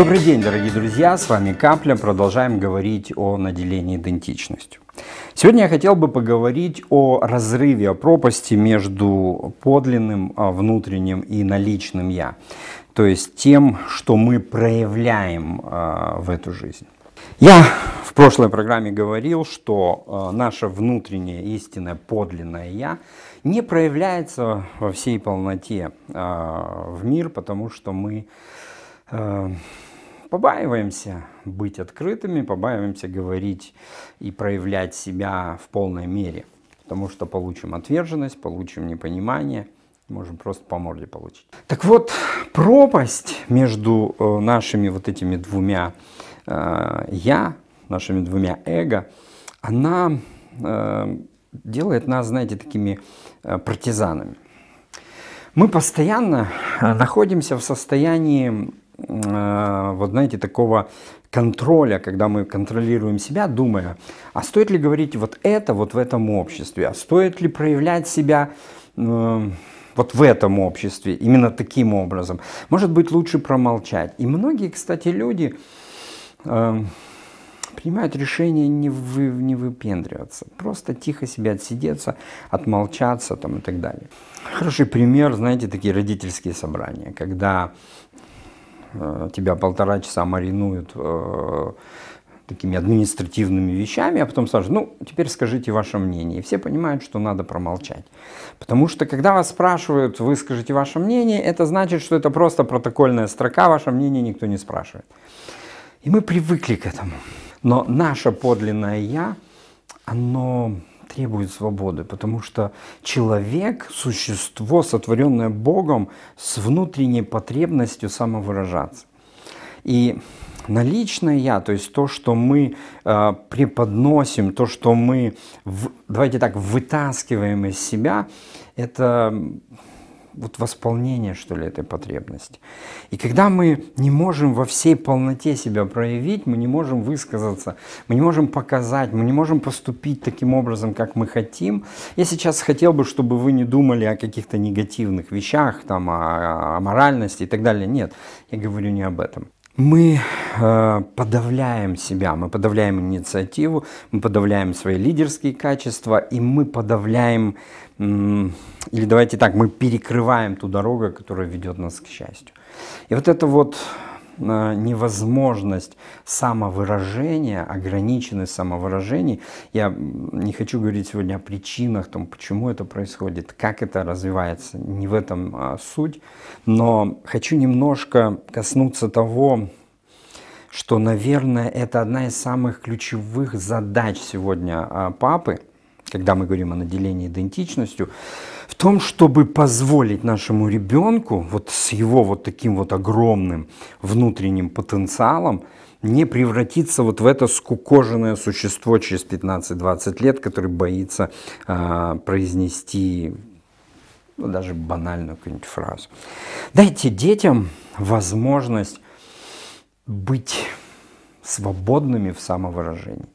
Добрый день, дорогие друзья, с вами Капля. Продолжаем говорить о наделении идентичностью. Сегодня я хотел бы поговорить о разрыве, о пропасти между подлинным, а, внутренним и наличным «я», то есть тем, что мы проявляем а, в эту жизнь. Я в прошлой программе говорил, что а, наше внутреннее, истинное, подлинное «я» не проявляется во всей полноте в мир, потому что мы побаиваемся быть открытыми, побаиваемся говорить и проявлять себя в полной мере, потому что получим отверженность, получим непонимание, можем просто по морде получить. Так вот, пропасть между э, нашими вот этими двумя э, «я», нашими двумя «эго», она э, делает нас, знаете, такими э, партизанами. Мы постоянно находимся в состоянии Э, вот знаете, такого контроля, когда мы контролируем себя, думая, а стоит ли говорить вот это вот в этом обществе, а стоит ли проявлять себя э, вот в этом обществе, именно таким образом. Может быть, лучше промолчать. И многие, кстати, люди э, принимают решение не, вы, не выпендриваться, просто тихо себя отсидеться, отмолчаться там, и так далее. Хороший пример, знаете, такие родительские собрания, когда Э, тебя полтора часа маринуют э, такими административными вещами, а потом спрашивают, ну, теперь скажите ваше мнение. И все понимают, что надо промолчать. Потому что, когда вас спрашивают, вы скажите ваше мнение, это значит, что это просто протокольная строка, ваше мнение никто не спрашивает. И мы привыкли к этому. Но наше подлинное «я», оно требует свободы, потому что человек – существо, сотворенное Богом с внутренней потребностью самовыражаться. И наличное я, то есть то, что мы э, преподносим, то, что мы, в, давайте так, вытаскиваем из себя, это вот восполнение, что ли, этой потребности. И когда мы не можем во всей полноте себя проявить, мы не можем высказаться, мы не можем показать, мы не можем поступить таким образом, как мы хотим. Я сейчас хотел бы, чтобы вы не думали о каких-то негативных вещах, там, о, о моральности и так далее. Нет, я говорю не об этом мы э, подавляем себя, мы подавляем инициативу, мы подавляем свои лидерские качества, и мы подавляем, э, или давайте так, мы перекрываем ту дорогу, которая ведет нас к счастью. И вот это вот невозможность самовыражения, ограниченность самовыражений. Я не хочу говорить сегодня о причинах, там, почему это происходит, как это развивается, не в этом а, суть. Но хочу немножко коснуться того, что, наверное, это одна из самых ключевых задач сегодня а, папы, когда мы говорим о наделении идентичностью, в том, чтобы позволить нашему ребенку вот с его вот таким вот огромным внутренним потенциалом не превратиться вот в это скукоженное существо через 15-20 лет, который боится а, произнести ну, даже банальную какую-нибудь фразу. Дайте детям возможность быть свободными в самовыражении.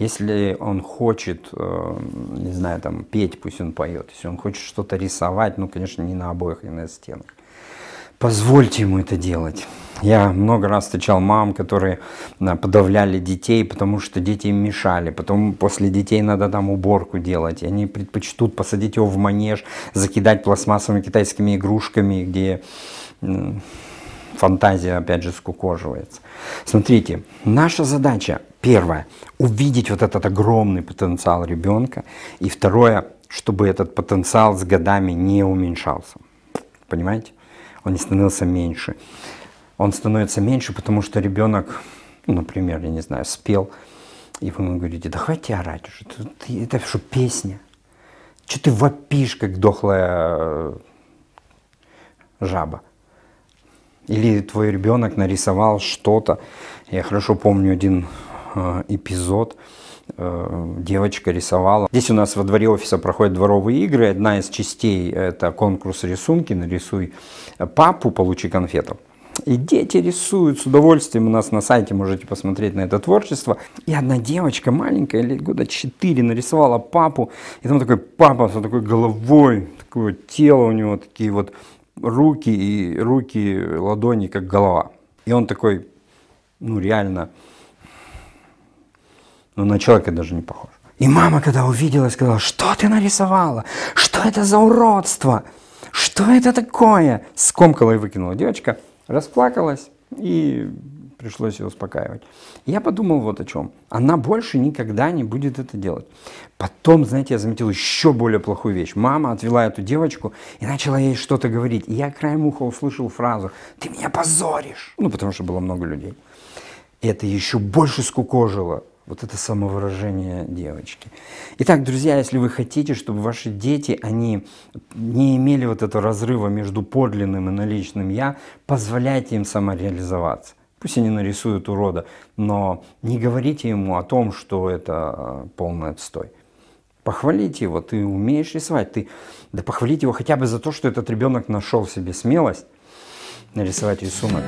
Если он хочет, э, не знаю, там, петь, пусть он поет. Если он хочет что-то рисовать, ну, конечно, не на обоих, не на стенах. Позвольте ему это делать. Я много раз встречал мам, которые э, подавляли детей, потому что дети им мешали. Потом после детей надо там уборку делать. И они предпочтут посадить его в манеж, закидать пластмассовыми китайскими игрушками, где фантазия, опять же, скукоживается. Смотрите, наша задача, первая увидеть вот этот огромный потенциал ребенка, и второе, чтобы этот потенциал с годами не уменьшался. Понимаете? Он не становился меньше. Он становится меньше, потому что ребенок, ну, например, я не знаю, спел, и вы ему говорите, да хватит орать уже, ты, это что, песня? Что ты вопишь, как дохлая э, жаба? Или твой ребенок нарисовал что-то. Я хорошо помню один э, эпизод. Э, девочка рисовала. Здесь у нас во дворе офиса проходят дворовые игры. Одна из частей – это конкурс рисунки. Нарисуй папу, получи конфету. И дети рисуют с удовольствием. У нас на сайте можете посмотреть на это творчество. И одна девочка маленькая, лет года 4, нарисовала папу. И там такой папа с такой головой, такое тело у него, такие вот руки и руки, ладони, как голова. И он такой, ну реально, ну на человека даже не похож. И мама, когда увидела, сказала, что ты нарисовала? Что это за уродство? Что это такое? Скомкала и выкинула девочка, расплакалась и пришлось ее успокаивать. Я подумал вот о чем. Она больше никогда не будет это делать. Потом, знаете, я заметил еще более плохую вещь. Мама отвела эту девочку и начала ей что-то говорить. И я краем уха услышал фразу «Ты меня позоришь!» Ну, потому что было много людей. И это еще больше скукожило вот это самовыражение девочки. Итак, друзья, если вы хотите, чтобы ваши дети, они не имели вот этого разрыва между подлинным и наличным «я», позволяйте им самореализоваться. Пусть они нарисуют урода, но не говорите ему о том, что это э, полный отстой. Похвалите его, ты умеешь рисовать, ты... Да похвалите его хотя бы за то, что этот ребенок нашел в себе смелость нарисовать рисунок.